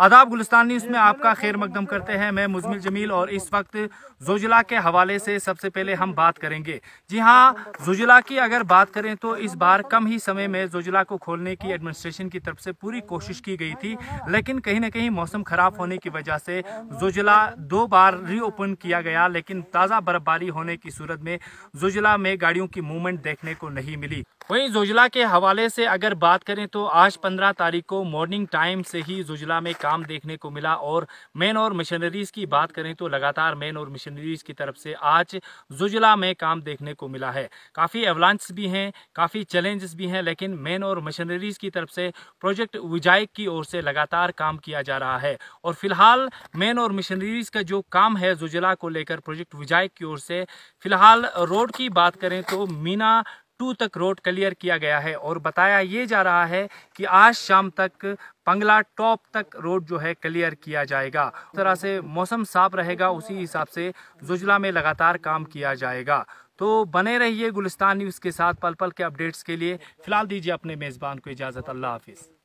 आदाब गुलस्तान न्यूज़ में आपका खैर मकदम करते हैं मैं मुजमिल जमील और इस वक्त जुजिला के हवाले से सबसे पहले हम बात करेंगे जी हाँ जुजिला की अगर बात करें तो इस बार कम ही समय में जुजिला को खोलने की एडमिनिस्ट्रेशन की तरफ से पूरी कोशिश की गई थी लेकिन कहीं ना कहीं मौसम ख़राब होने की वजह से जुजिला दो बार रीओपन किया गया लेकिन ताज़ा बर्फबारी होने की सूरत में जुजिला में गाड़ियों की मूवमेंट देखने को नहीं मिली वहीं जुजला के हवाले से अगर बात करें तो आज 15 तारीख को मॉर्निंग टाइम से ही जुजला में काम देखने को मिला और मेन और मशीनरीज की बात करें तो लगातार मेन और मशीनरीज की तरफ से आज जुजला में काम देखने को मिला है काफ़ी एवलांस भी हैं काफ़ी चैलेंजेस भी हैं लेकिन मेन और मशीनरीज की तरफ से प्रोजेक्ट विजाइक की ओर से लगातार काम किया जा रहा है और फिलहाल मेन और मशीनरीज का जो काम है जुजला को लेकर प्रोजेक्ट विजाइक की ओर से फिलहाल रोड की बात करें तो मीना टू तक रोड क्लियर किया गया है और बताया ये जा रहा है कि आज शाम तक पंगला टॉप तक रोड जो है क्लियर किया जाएगा इस तरह से मौसम साफ रहेगा उसी हिसाब से जुजला में लगातार काम किया जाएगा तो बने रहिए गुलिस्तान न्यूज़ के साथ पल पल के अपडेट्स के लिए फिलहाल दीजिए अपने मेज़बान को इजाज़त अल्लाह हाफिज़